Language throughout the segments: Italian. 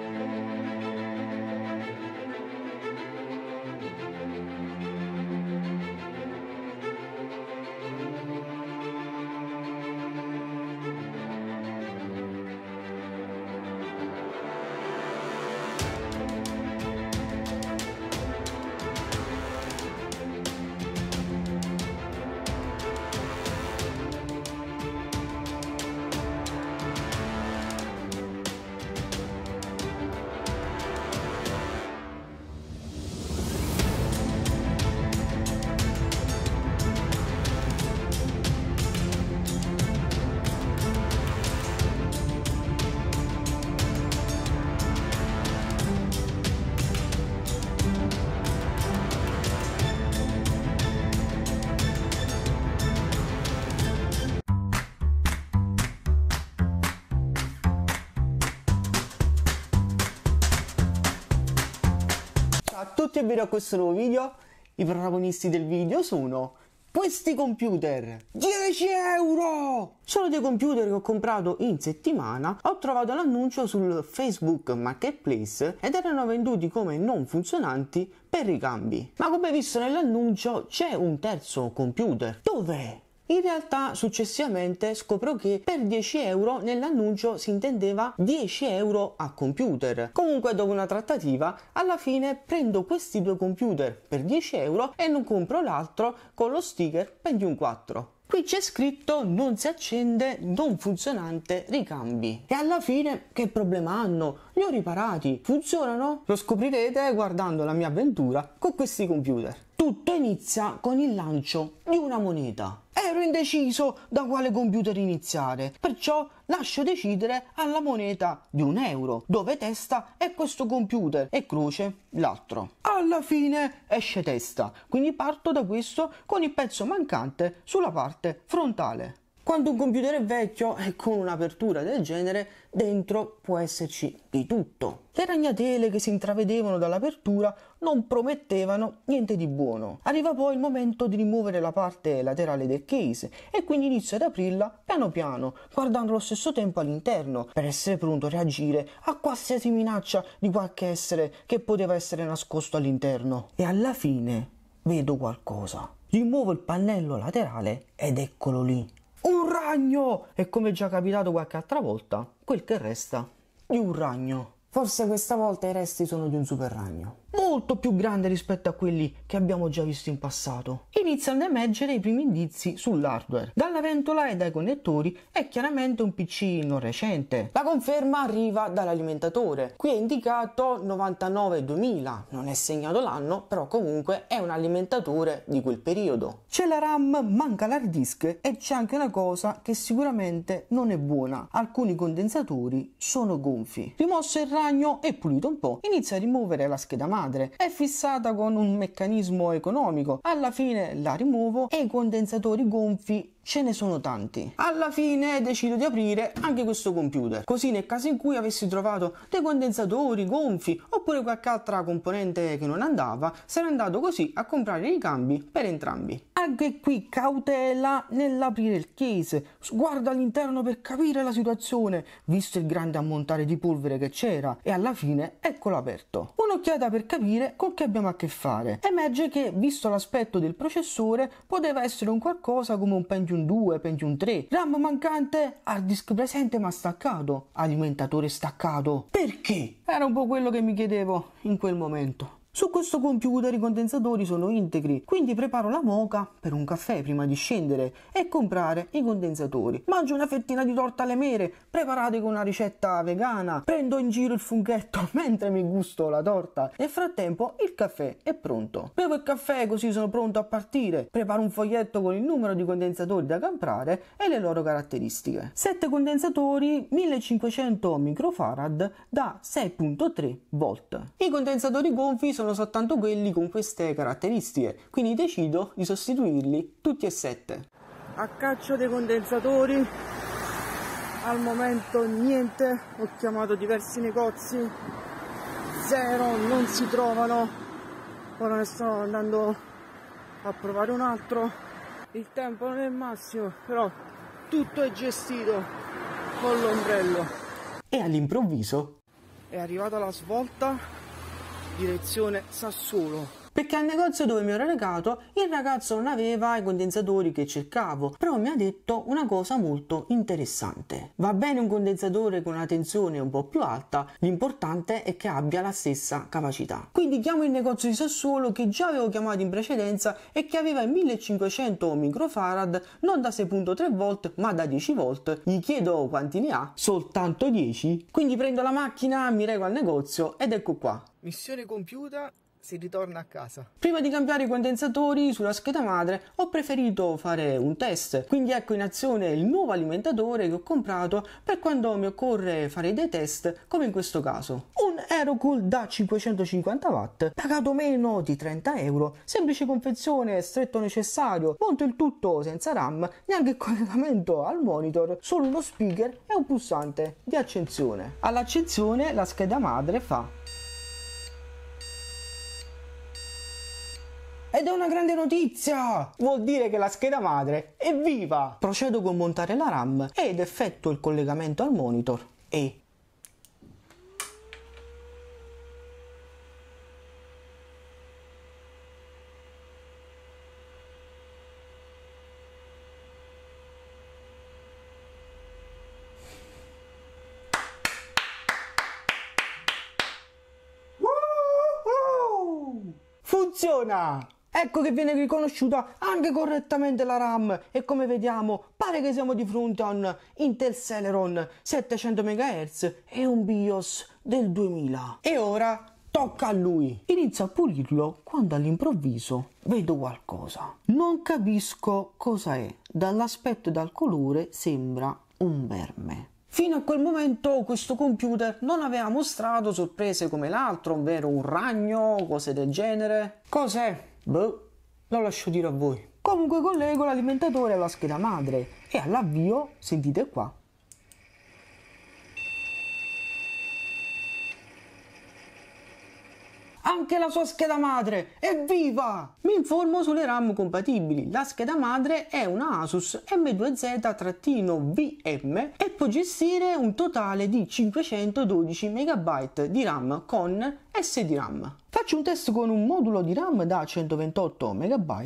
Thank you. tutti e benvenuti a questo nuovo video. I protagonisti del video sono questi computer 10 euro sono dei computer che ho comprato in settimana ho trovato l'annuncio sul facebook marketplace ed erano venduti come non funzionanti per ricambi ma come visto nell'annuncio c'è un terzo computer dove in realtà successivamente scoprò che per 10 euro nell'annuncio si intendeva 10 euro a computer. Comunque dopo una trattativa alla fine prendo questi due computer per 10 euro e non compro l'altro con lo sticker Pentium 4. Qui c'è scritto non si accende, non funzionante, ricambi. E alla fine che problema hanno? Li ho riparati, funzionano? Lo scoprirete guardando la mia avventura con questi computer. Tutto inizia con il lancio di una moneta. Ero indeciso da quale computer iniziare, perciò lascio decidere alla moneta di un euro, dove testa è questo computer e croce l'altro. Alla fine esce testa, quindi parto da questo con il pezzo mancante sulla parte frontale. Quando un computer è vecchio e con un'apertura del genere, dentro può esserci di tutto. Le ragnatele che si intravedevano dall'apertura non promettevano niente di buono. Arriva poi il momento di rimuovere la parte laterale del case e quindi inizio ad aprirla piano piano, guardando allo stesso tempo all'interno, per essere pronto a reagire a qualsiasi minaccia di qualche essere che poteva essere nascosto all'interno. E alla fine vedo qualcosa. Rimuovo il pannello laterale ed eccolo lì un ragno! E come già capitato qualche altra volta, quel che resta di un ragno. Forse questa volta i resti sono di un super ragno molto più grande rispetto a quelli che abbiamo già visto in passato. Iniziano ad emergere i primi indizi sull'hardware. Dalla ventola e dai connettori è chiaramente un PC non recente. La conferma arriva dall'alimentatore. Qui è indicato 99-2000, non è segnato l'anno, però comunque è un alimentatore di quel periodo. C'è la RAM, manca l'hard disk e c'è anche una cosa che sicuramente non è buona. Alcuni condensatori sono gonfi. Rimosso il ragno e pulito un po', inizia a rimuovere la scheda madre madre è fissata con un meccanismo economico. Alla fine la rimuovo e i condensatori gonfi ce ne sono tanti. Alla fine decido di aprire anche questo computer, così nel caso in cui avessi trovato dei condensatori gonfi oppure qualche altra componente che non andava, sarei andato così a comprare i cambi per entrambi. Anche qui cautela nell'aprire il case, guarda all'interno per capire la situazione, visto il grande ammontare di polvere che c'era e alla fine eccolo aperto. Un'occhiata per capire con che abbiamo a che fare. Emerge che, visto l'aspetto del processore, poteva essere un qualcosa come un Pentium Pentium 2, Pentium 3, RAM mancante, hard disk presente ma staccato, alimentatore staccato. Perché? Era un po' quello che mi chiedevo in quel momento. Su questo computer i condensatori sono integri, quindi preparo la moca per un caffè prima di scendere e comprare i condensatori. Mangio una fettina di torta alle mere, preparate con una ricetta vegana, prendo in giro il funghetto mentre mi gusto la torta. Nel frattempo il caffè è pronto. Bevo il caffè così sono pronto a partire, preparo un foglietto con il numero di condensatori da comprare e le loro caratteristiche. 7 condensatori, 1500 microfarad da 6.3 volt. I condensatori gonfi sono sono soltanto quelli con queste caratteristiche, quindi decido di sostituirli tutti e sette. A caccia dei condensatori, al momento niente, ho chiamato diversi negozi, zero, non si trovano, ora ne sto andando a provare un altro, il tempo non è il massimo, però tutto è gestito con l'ombrello. E all'improvviso è arrivata la svolta direzione Sassuolo perché al negozio dove mi ero recato il ragazzo non aveva i condensatori che cercavo, però mi ha detto una cosa molto interessante. Va bene un condensatore con una tensione un po' più alta, l'importante è che abbia la stessa capacità. Quindi chiamo il negozio di Sassuolo che già avevo chiamato in precedenza e che aveva 1500 microfarad non da 6.3 volt ma da 10 volt. Gli chiedo quanti ne ha, soltanto 10. Quindi prendo la macchina, mi rego al negozio ed ecco qua. Missione compiuta si ritorna a casa. Prima di cambiare i condensatori sulla scheda madre ho preferito fare un test, quindi ecco in azione il nuovo alimentatore che ho comprato per quando mi occorre fare dei test come in questo caso. Un Aerocool da 550 watt pagato meno di 30 euro, semplice confezione, stretto necessario, monto il tutto senza RAM, neanche il collegamento al monitor, solo uno speaker e un pulsante di accensione. All'accensione la scheda madre fa Ed è una grande notizia! Vuol dire che la scheda madre è viva! Procedo con montare la RAM ed effettuo il collegamento al monitor e... funziona! Ecco che viene riconosciuta anche correttamente la RAM e come vediamo pare che siamo di fronte a un Intel Celeron 700 MHz e un BIOS del 2000. E ora tocca a lui. Inizio a pulirlo quando all'improvviso vedo qualcosa. Non capisco cosa è, dall'aspetto e dal colore sembra un verme. Fino a quel momento questo computer non aveva mostrato sorprese come l'altro, ovvero un ragno, cose del genere. Cos'è? Boh, lo lascio dire a voi. Comunque collego l'alimentatore alla scheda madre e all'avvio, sentite qua, anche la sua scheda madre. Evviva! Mi informo sulle RAM compatibili. La scheda madre è una Asus M2Z-VM e può gestire un totale di 512 MB di RAM con SDRAM. Faccio un test con un modulo di RAM da 128 MB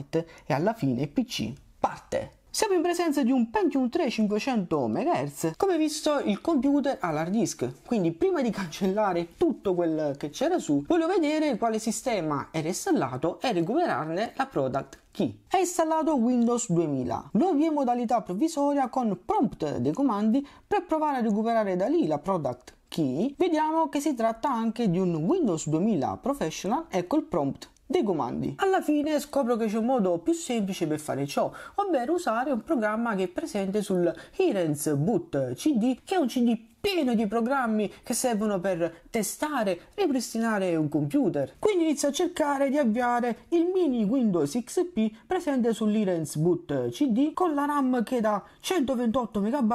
e alla fine PC parte. Siamo in presenza di un Pentium 3 500 MHz. Come visto il computer ha l'hard disk, quindi prima di cancellare tutto quel che c'era su, voglio vedere quale sistema era installato e recuperarne la product key. È installato Windows 2000. Lo modalità provvisoria con prompt dei comandi per provare a recuperare da lì la product key. Vediamo che si tratta anche di un Windows 2000 Professional e col prompt dei comandi. Alla fine scopro che c'è un modo più semplice per fare ciò, ovvero usare un programma che è presente sul Hirens Boot CD, che è un CD pieno di programmi che servono per testare, e ripristinare un computer. Quindi inizia a cercare di avviare il mini Windows XP presente sull'Irens Boot CD con la RAM che da 128 MB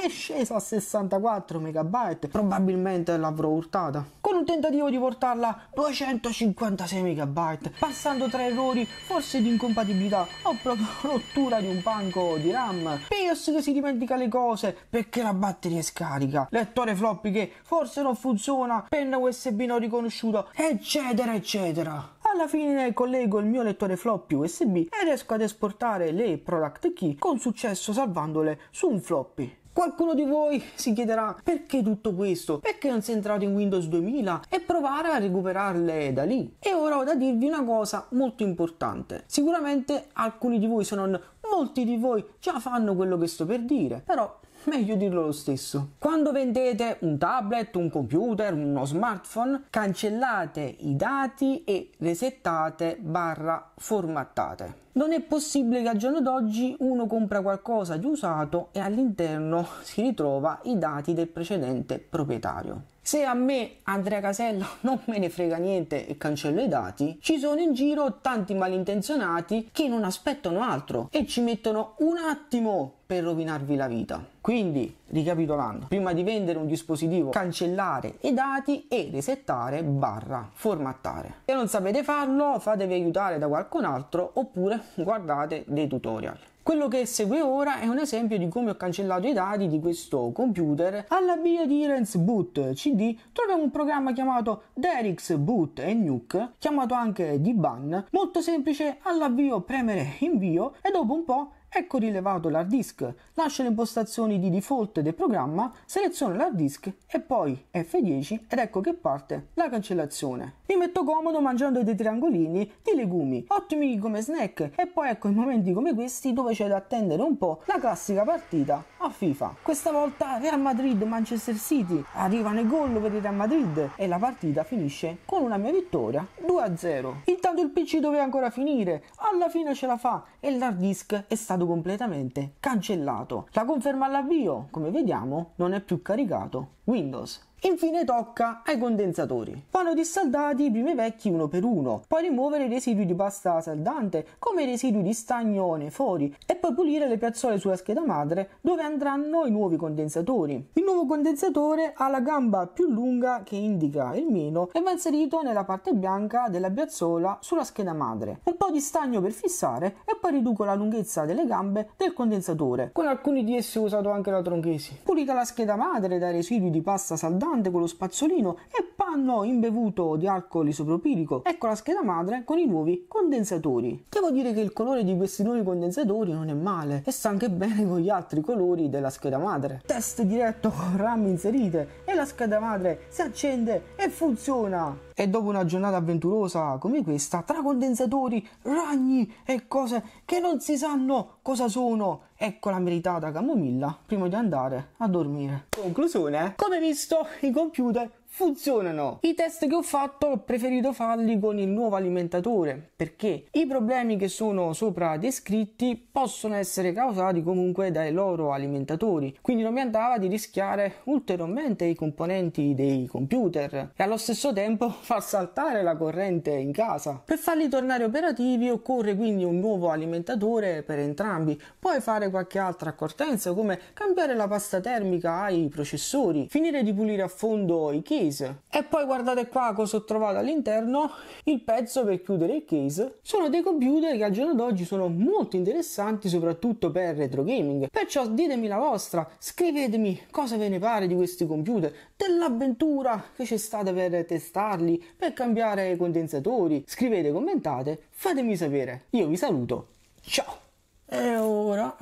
è scesa a 64 MB, probabilmente l'avrò urtata, con un tentativo di portarla a 256 MB, passando tra errori, forse di incompatibilità o proprio rottura di un banco di RAM, BIOS che si dimentica le cose perché la batteria è scarica lettore floppy che forse non funziona, penna USB non riconosciuta, eccetera, eccetera. Alla fine collego il mio lettore floppy USB e riesco ad esportare le product key con successo salvandole su un floppy. Qualcuno di voi si chiederà perché tutto questo? Perché non sei entrato in Windows 2000 e provare a recuperarle da lì? E ora ho da dirvi una cosa molto importante. Sicuramente alcuni di voi, se non molti di voi, già fanno quello che sto per dire, però meglio dirlo lo stesso. Quando vendete un tablet, un computer, uno smartphone, cancellate i dati e resettate barra formattate. Non è possibile che al giorno d'oggi uno compra qualcosa di usato e all'interno si ritrova i dati del precedente proprietario. Se a me, Andrea Casello, non me ne frega niente e cancello i dati, ci sono in giro tanti malintenzionati che non aspettano altro e ci mettono un attimo per rovinarvi la vita. Quindi, ricapitolando, prima di vendere un dispositivo, cancellare i dati e resettare barra formattare. Se non sapete farlo, fatevi aiutare da qualcun altro oppure guardate dei tutorial. Quello che segue ora è un esempio di come ho cancellato i dati di questo computer alla via di Rens Boot CD troviamo un programma chiamato Derix Boot e Nuke chiamato anche D-Ban. molto semplice all'avvio premere invio e dopo un po' Ecco rilevato l'hard disk, lascia le impostazioni di default del programma, seleziono l'hard disk e poi F10 ed ecco che parte la cancellazione. Mi metto comodo mangiando dei triangolini di legumi, ottimi come snack e poi ecco i momenti come questi dove c'è da attendere un po' la classica partita a FIFA. Questa volta Real Madrid-Manchester City, arrivano i gol per il Real Madrid e la partita finisce con una mia vittoria 2-0 quando il PC doveva ancora finire. Alla fine ce la fa e l'hard disk è stato completamente cancellato. La conferma all'avvio, come vediamo, non è più caricato. Windows Infine tocca ai condensatori. Vanno dissaldati i primi vecchi uno per uno, poi rimuovere i residui di pasta saldante come i residui di stagnone, fori e poi pulire le piazzole sulla scheda madre dove andranno i nuovi condensatori. Il nuovo condensatore ha la gamba più lunga che indica il meno e va inserito nella parte bianca della piazzola sulla scheda madre. Un po' di stagno per fissare e poi riduco la lunghezza delle gambe del condensatore. Con alcuni di essi ho usato anche la tronchesi. Pulita la scheda madre dai residui di pasta saldante grande quello spazzolino e hanno imbevuto di alcol isopropilico. Ecco la scheda madre con i nuovi condensatori. Devo dire che il colore di questi nuovi condensatori non è male e sta anche bene con gli altri colori della scheda madre. Test diretto con RAM inserite e la scheda madre si accende e funziona. E dopo una giornata avventurosa come questa, tra condensatori, ragni e cose che non si sanno cosa sono, ecco la meritata camomilla prima di andare a dormire. Conclusione, come visto i computer funzionano. I test che ho fatto ho preferito farli con il nuovo alimentatore perché i problemi che sono sopra descritti possono essere causati comunque dai loro alimentatori, quindi non mi andava di rischiare ulteriormente i componenti dei computer e allo stesso tempo far saltare la corrente in casa. Per farli tornare operativi occorre quindi un nuovo alimentatore per entrambi, puoi fare qualche altra accortenza come cambiare la pasta termica ai processori, finire di pulire a fondo i key case. E poi guardate qua cosa ho trovato all'interno, il pezzo per chiudere il case. Sono dei computer che al giorno d'oggi sono molto interessanti soprattutto per retro gaming. Perciò ditemi la vostra, scrivetemi cosa ve ne pare di questi computer, dell'avventura che c'è stata per testarli, per cambiare i condensatori. Scrivete, commentate, fatemi sapere. Io vi saluto, ciao! E ora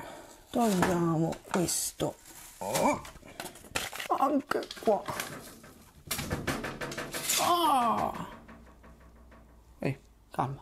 togliamo questo. Oh, anche qua. 啊！哎，干嘛？